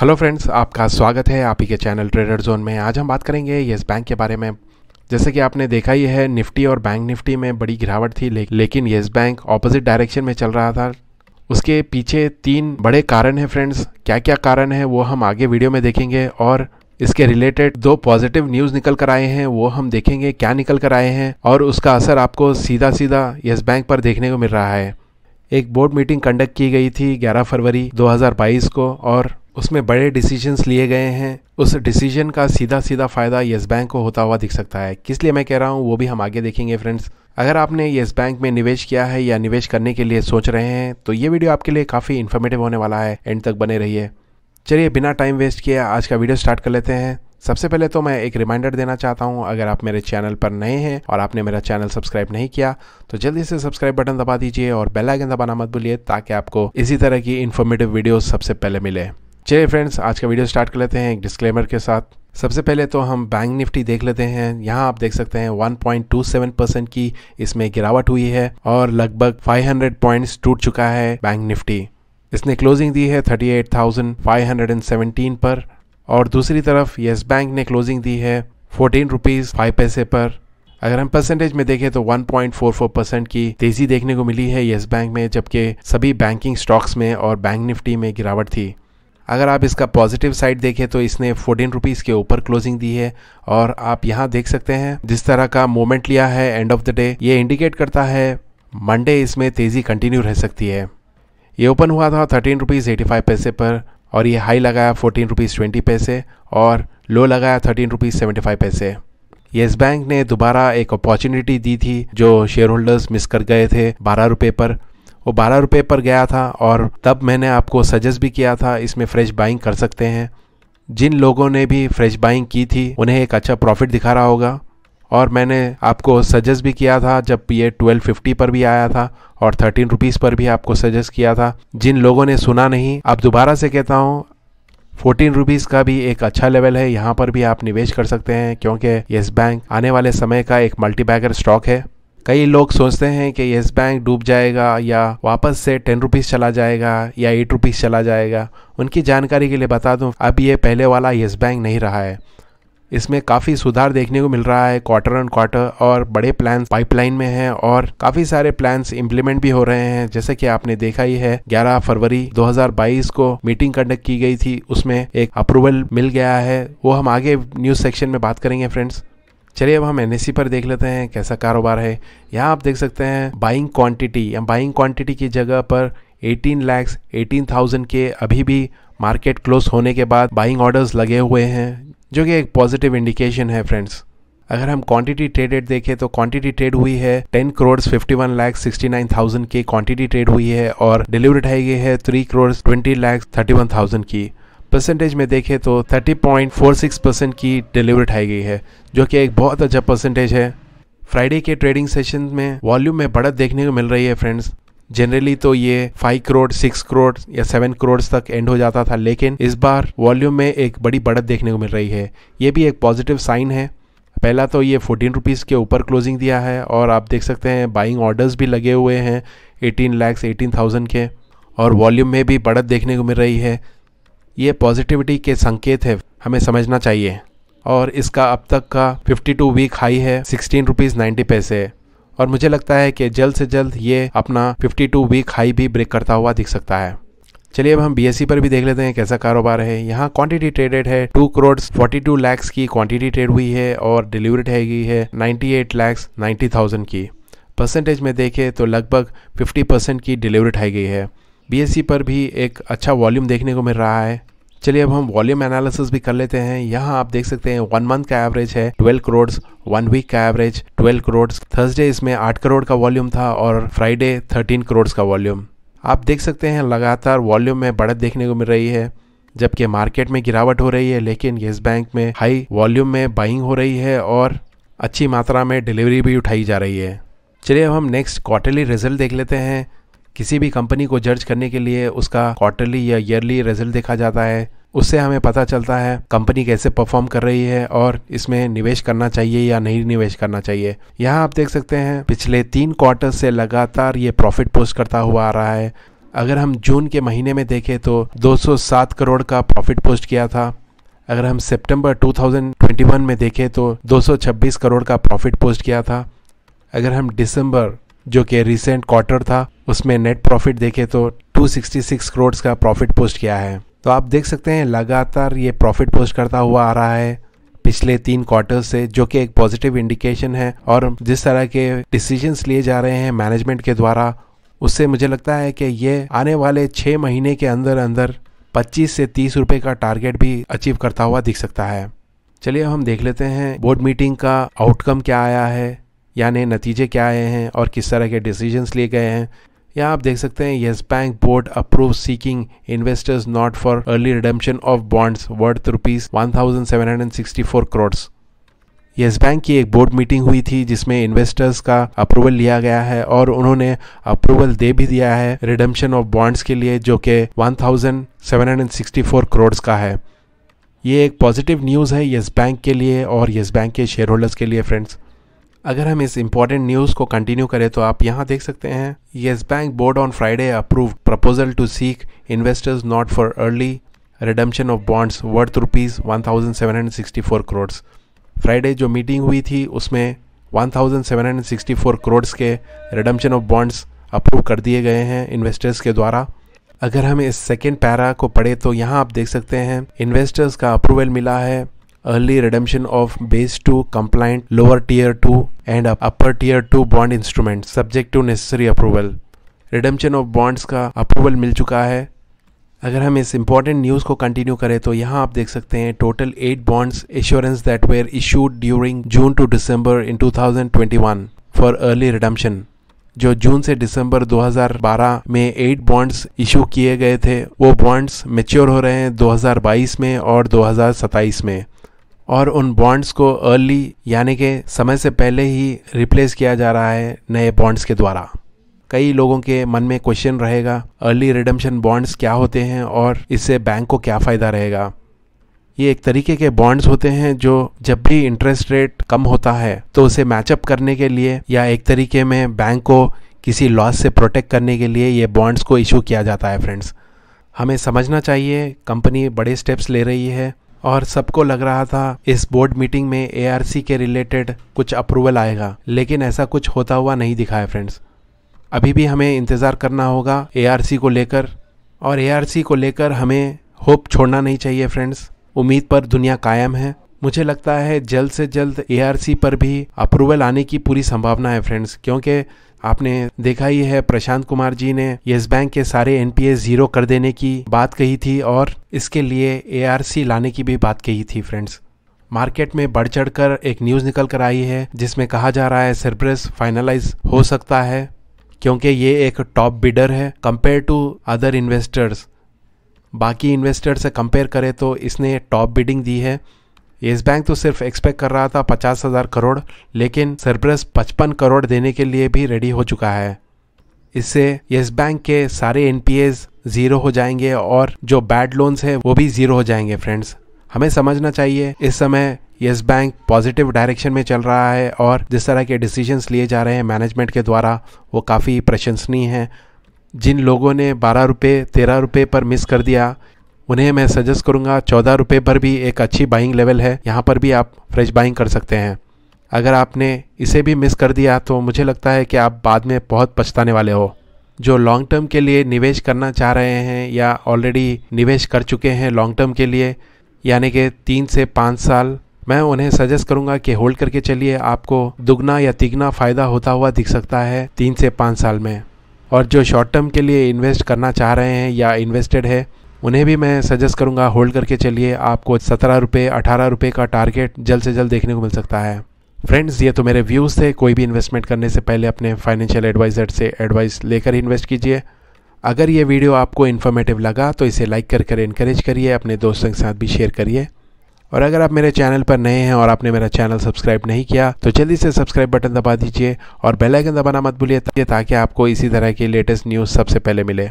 hello friends आपका स्वागत है आप ही के चैनल ट्रेडर जोन में आज हम बात करेंगे येस बैंक के बारे में जैसे कि आपने देखा ही है निफ्टी और बैंक निफ्टी में बड़ी गिरावट थी ले, लेकिन येस बैंक ऑपोजिट डायरेक्शन में चल रहा था उसके पीछे तीन बड़े कारण हैं फ्रेंड्स क्या क्या कारण है वो हम आगे वीडियो में देखेंगे और इसके रिलेटेड दो पॉजिटिव न्यूज़ निकल कर आए हैं वो हम देखेंगे क्या निकल कर आए हैं और उसका असर आपको सीधा सीधा येस बैंक पर देखने को मिल रहा है एक बोर्ड मीटिंग कंडक्ट की गई थी 11 फरवरी 2022 को और उसमें बड़े डिसीजंस लिए गए हैं उस डिसीजन का सीधा सीधा फ़ायदा येस बैंक को होता हुआ दिख सकता है किस लिए मैं कह रहा हूँ वो भी हम आगे देखेंगे फ्रेंड्स अगर आपने येस बैंक में निवेश किया है या निवेश करने के लिए सोच रहे हैं तो ये वीडियो आपके लिए काफ़ी इन्फॉर्मेटिव होने वाला है एंड तक बने रहिए चलिए बिना टाइम वेस्ट किए आज का वीडियो स्टार्ट कर लेते हैं सबसे पहले तो मैं एक रिमाइंडर देना चाहता हूँ अगर आप मेरे चैनल पर नए हैं और आपने मेरा चैनल सब्सक्राइब नहीं किया तो जल्दी से सब्सक्राइब बटन दबा दीजिए और बेल आइकन दबाना मत भूलिए ताकि आपको इसी तरह की इन्फॉर्मेटिव वीडियो सबसे पहले मिले चलिए फ्रेंड्स आज का वीडियो स्टार्ट कर लेते हैं एक डिस्क्लेमर के साथ सबसे पहले तो हम बैंक निफ्टी देख लेते हैं यहाँ आप देख सकते हैं 1.27 परसेंट की इसमें गिरावट हुई है और लगभग 500 पॉइंट्स टूट चुका है बैंक निफ्टी इसने क्लोजिंग दी है 38,517 पर और दूसरी तरफ येस बैंक ने क्लोजिंग दी है फोर्टीन रुपीज़ फाइव पैसे पर अगर हम परसेंटेज में देखें तो 1.44 परसेंट की तेजी देखने को मिली है येस बैंक में जबकि सभी बैंकिंग स्टॉक्स में और बैंक निफ्टी में गिरावट थी अगर आप इसका पॉजिटिव साइड देखें तो इसने फोर्टीन रुपीज़ के ऊपर क्लोजिंग दी है और आप यहाँ देख सकते हैं जिस तरह का मोमेंट लिया है एंड ऑफ द डे ये इंडिकेट करता है मंडे इसमें तेज़ी कंटिन्यू रह सकती है ये ओपन हुआ था थर्टीन रुपीज़ एटी फाइव पैसे पर और ये हाई लगाया फोर्टीन रुपीज़ ट्वेंटी पैसे और लो लगाया थर्टीन रुपीज़ सेवेंटी फाइव पैसे येस बैंक ने दोबारा एक अपॉर्चुनिटी दी थी जो शेयर होल्डर्स मिस कर गए थे बारह रुपये पर वो बारह रुपये पर गया था और तब मैंने आपको सजेस्ट भी किया था इसमें फ्रेश बाइंग कर सकते हैं जिन लोगों ने भी फ्रेश बाइंग की थी उन्हें एक अच्छा प्रॉफिट दिखा रहा होगा और मैंने आपको सजेस्ट भी किया था जब ये ट्वेल्व फिफ्टी पर भी आया था और थर्टीन रुपीज़ पर भी आपको सजेस्ट किया था जिन लोगों ने सुना नहीं आप दोबारा से कहता हूँ फोर्टीन रुपीज़ का भी एक अच्छा लेवल है यहाँ पर भी आप निवेश कर सकते हैं क्योंकि येस बैंक आने वाले समय का एक मल्टीबैगर स्टॉक है कई लोग सोचते हैं कि येस बैंक डूब जाएगा या वापस से टेन रुपीज़ चला जाएगा या एट रुपीज़ चला जाएगा उनकी जानकारी के लिए बता दूं अब ये पहले वाला येस बैंक नहीं रहा है इसमें काफ़ी सुधार देखने को मिल रहा है क्वार्टर एंड क्वार्टर और बड़े प्लान पाइपलाइन में हैं और काफ़ी सारे प्लान्स इम्प्लीमेंट भी हो रहे हैं जैसे कि आपने देखा ही है 11 फरवरी 2022 को मीटिंग कंडक्ट की गई थी उसमें एक अप्रूवल मिल गया है वो हम आगे न्यूज़ सेक्शन में बात करेंगे फ्रेंड्स चलिए अब हम एन e पर देख लेते हैं कैसा कारोबार है यहाँ आप देख सकते हैं बाइंग क्वांटिटी या बाइंग क्वांटिटी की जगह पर 18 लैक्स 18,000 के अभी भी मार्केट क्लोज होने के बाद बाइंग ऑर्डर्स लगे हुए हैं जो कि एक पॉजिटिव इंडिकेशन है फ्रेंड्स अगर हम क्वांटिटी ट्रेडेड देखें तो क्वांटिटी ट्रेड हुई है 10 करोड़ 51 लाख 69,000 की क्वांटिटी ट्रेड हुई है और डिलीवरी उठाई गई है 3 करोड़ 20 लाख 31,000 की परसेंटेज में देखें तो 30.46 परसेंट की डिलीवरी उठाई गई है जो कि एक बहुत अच्छा परसेंटेज है फ्राइडे के ट्रेडिंग सेशन में वॉल्यूम में बढ़त देखने को मिल रही है फ्रेंड्स जनरली तो ये 5 करोड़ 6 करोड़ या 7 करोड़ तक एंड हो जाता था लेकिन इस बार वॉल्यूम में एक बड़ी बढ़त देखने को मिल रही है ये भी एक पॉजिटिव साइन है पहला तो ये फोर्टीन रुपीज़ के ऊपर क्लोजिंग दिया है और आप देख सकते हैं बाइंग ऑर्डर्स भी लगे हुए हैं एटीन लैक्स एटीन थाउजेंड के और वॉल्यूम में भी बढ़त देखने को मिल रही है ये पॉजिटिविटी के संकेत है हमें समझना चाहिए और इसका अब तक का 52 वीक हाई है सिक्सटीन रुपीज़ नाइन्टी पैसे और मुझे लगता है कि जल्द से जल्द ये अपना 52 वीक हाई भी ब्रेक करता हुआ दिख सकता है चलिए अब हम बी पर भी देख लेते हैं कैसा कारोबार है यहाँ क्वांटिटी ट्रेडेड है two crore forty two lakhs की क्वांटिटी ट्रेड हुई है और डिलीवरी गई है ninety eight lakhs ninety thousand की परसेंटेज में देखें तो लगभग फिफ्टी परसेंट की डिलीवरी ठाई गई है बी पर भी एक अच्छा वॉल्यूम देखने को मिल रहा है चलिए अब हम वॉल्यूम एनालिसिस भी कर लेते हैं यहाँ आप देख सकते हैं वन मंथ का एवरेज है ट्वेल्व करोड़ वन वीक का एवरेज ट्वेल्व करोड़ थर्सडे इसमें आठ करोड़ का वॉल्यूम था और फ्राइडे थर्टीन करोड़ का वॉल्यूम आप देख सकते हैं लगातार वॉल्यूम में बढ़त देखने को मिल रही है जबकि मार्केट में गिरावट हो रही है लेकिन येस बैंक में हाई वॉल्यूम में बाइंग हो रही है और अच्छी मात्रा में डिलीवरी भी उठाई जा रही है चलिए अब हम नेक्स्ट क्वार्टरली रिजल्ट देख लेते हैं किसी भी कंपनी को जज करने के लिए उसका क्वार्टरली या ईयरली रिजल्ट देखा जाता है उससे हमें पता चलता है कंपनी कैसे परफॉर्म कर रही है और इसमें निवेश करना चाहिए या नहीं निवेश करना चाहिए यहाँ आप देख सकते हैं पिछले तीन क्वार्टर से लगातार ये प्रॉफिट पोस्ट करता हुआ आ रहा है अगर हम जून के महीने में देखें तो 207 करोड़ का प्रॉफिट पोस्ट किया था अगर हम सितंबर 2021 में देखें तो 226 करोड़ का प्रॉफिट पोस्ट किया था अगर हम दिसंबर जो कि रिसेंट क्वार्टर था उसमें नेट प्रॉफिट देखे तो 266 करोड़ का प्रॉफिट पोस्ट किया है तो आप देख सकते हैं लगातार ये प्रॉफिट पोस्ट करता हुआ आ रहा है पिछले तीन क्वार्टर से जो कि एक पॉजिटिव इंडिकेशन है और जिस तरह के डिसीजंस लिए जा रहे हैं मैनेजमेंट के द्वारा उससे मुझे लगता है कि ये आने वाले छः महीने के अंदर अंदर 25 से 30 रुपए का टारगेट भी अचीव करता हुआ दिख सकता है चलिए हम देख लेते हैं बोर्ड मीटिंग का आउटकम क्या आया है यानी नतीजे क्या आए हैं और किस तरह के डिसीजंस लिए गए हैं यहाँ आप देख सकते हैं Yes Bank board approve seeking investors not for early redemption of bonds worth rupees one thousand seven hundred sixty four Yes Bank की एक बोर्ड मीटिंग हुई थी जिसमें इन्वेस्टर्स का अप्रूवल लिया गया है और उन्होंने अप्रूवल दे भी दिया है रिडम्पशन ऑफ बॉन्ड्स के लिए जो कि 1764 करोड्स का है ये एक पॉजिटिव न्यूज़ है येस बैंक के लिए और येस बैंक के शेयर होल्डर्स के लिए फ्रेंड्स अगर हम इस इम्पोर्टेंट न्यूज़ को कंटिन्यू करें तो आप यहाँ देख सकते हैं Yes Bank board on Friday approve proposal to seek investors not for early redemption of bonds worth rupees one thousand seven hundred sixty four crores Friday जो मीटिंग हुई थी उसमें one thousand seven hundred sixty four crores के redemption of bonds approve कर दिए गए हैं investors के द्वारा अगर हम इस सेकेंड पैरा को पढ़े तो यहाँ आप देख सकते हैं इन्वेस्टर्स का अप्रूवल मिला है early redemption of base 2 compliant lower tier 2 and upper tier 2 bond instruments subject to necessary approval redemption of bonds ka approval mil chuka hai अगर हम इस इम्पॉर्टेंट न्यूज़ को कंटिन्यू करें तो यहाँ आप देख सकते हैं total eight bonds assurance that were issued during June to December in 2021 for early redemption जो जून से दिसंबर 2012 में एट बॉन्ड्स इशू किए गए थे वो बॉन्ड्स मेच्योर हो रहे हैं 2022 में और 2027 में और उन बॉन्ड्स को अर्ली यानी कि समय से पहले ही रिप्लेस किया जा रहा है नए बॉन्ड्स के द्वारा कई लोगों के मन में क्वेश्चन रहेगा अर्ली रिडम्शन बॉन्ड्स क्या होते हैं और इससे बैंक को क्या फ़ायदा रहेगा ये एक तरीके के बॉन्ड्स होते हैं जो जब भी इंटरेस्ट रेट कम होता है तो उसे मैचअप करने के लिए या एक तरीके में बैंक को किसी लॉस से प्रोटेक्ट करने के लिए ये बॉन्ड्स को इशू किया जाता है फ्रेंड्स हमें समझना चाहिए कंपनी बड़े स्टेप्स ले रही है और सबको लग रहा था इस बोर्ड मीटिंग में ए के रिलेटेड कुछ अप्रूवल आएगा लेकिन ऐसा कुछ होता हुआ नहीं दिखा है फ्रेंड्स अभी भी हमें इंतज़ार करना होगा ए को लेकर और ए को लेकर हमें होप छोड़ना नहीं चाहिए फ्रेंड्स उम्मीद पर दुनिया कायम है मुझे लगता है जल्द से जल्द ए पर भी अप्रूवल आने की पूरी संभावना है फ्रेंड्स क्योंकि आपने देखा ही है प्रशांत कुमार जी ने येस बैंक के सारे एनपीए जीरो कर देने की बात कही थी और इसके लिए ए लाने की भी बात कही थी फ्रेंड्स मार्केट में बढ़ चढ़ कर एक न्यूज़ निकल कर आई है जिसमें कहा जा रहा है सरप्रेस फाइनलाइज हो सकता है क्योंकि ये एक टॉप बिडर है कंपेयर टू अदर इन्वेस्टर्स बाकी इन्वेस्टर से कंपेयर करें तो इसने टॉप बिडिंग दी है येस बैंक तो सिर्फ एक्सपेक्ट कर रहा था पचास हज़ार करोड़ लेकिन सरप्रस पचपन करोड़ देने के लिए भी रेडी हो चुका है इससे येस बैंक के सारे एन ज़ीरो हो जाएंगे और जो बैड लोन्स हैं वो भी ज़ीरो हो जाएंगे फ्रेंड्स हमें समझना चाहिए इस समय येस बैंक पॉजिटिव डायरेक्शन में चल रहा है और जिस तरह के डिसीजंस लिए जा रहे हैं मैनेजमेंट के द्वारा वो काफ़ी प्रशंसनीय हैं जिन लोगों ने बारह रुपये तेरह रुपये पर मिस कर दिया उन्हें मैं सजेस्ट करूँगा चौदह रुपये पर भी एक अच्छी बाइंग लेवल है यहाँ पर भी आप फ्रेश बाइंग कर सकते हैं अगर आपने इसे भी मिस कर दिया तो मुझे लगता है कि आप बाद में बहुत पछताने वाले हो जो लॉन्ग टर्म के लिए निवेश करना चाह रहे हैं या ऑलरेडी निवेश कर चुके हैं लॉन्ग टर्म के लिए यानी कि तीन से पाँच साल मैं उन्हें सजेस्ट करूंगा कि होल्ड करके चलिए आपको दुगना या तिगना फ़ायदा होता हुआ दिख सकता है तीन से पाँच साल में और जो शॉर्ट टर्म के लिए इन्वेस्ट करना चाह रहे हैं या इन्वेस्टेड है उन्हें भी मैं सजेस्ट करूँगा होल्ड करके चलिए आपको सत्रह रुपये अठारह रुपये का टारगेट जल्द से जल्द देखने को मिल सकता है फ्रेंड्स ये तो मेरे व्यूज़ थे कोई भी इन्वेस्टमेंट करने से पहले अपने फाइनेंशियल एडवाइज़र से एडवाइस लेकर ही इन्वेस्ट कीजिए अगर ये वीडियो आपको इन्फॉर्मेटिव लगा तो इसे लाइक कर कर इनक्रेज करिए अपने दोस्तों के साथ भी शेयर करिए और अगर आप मेरे चैनल पर नए हैं और आपने मेरा चैनल सब्सक्राइब नहीं किया तो जल्दी से सब्सक्राइब बटन दबा दीजिए और बेल आइकन दबाना मत भूलिए ताकि आपको इसी तरह की लेटेस्ट न्यूज़ सबसे पहले मिले